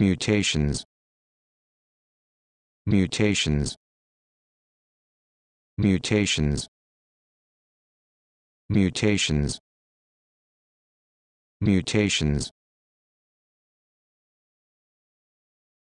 mutations mutations mutations mutations mutations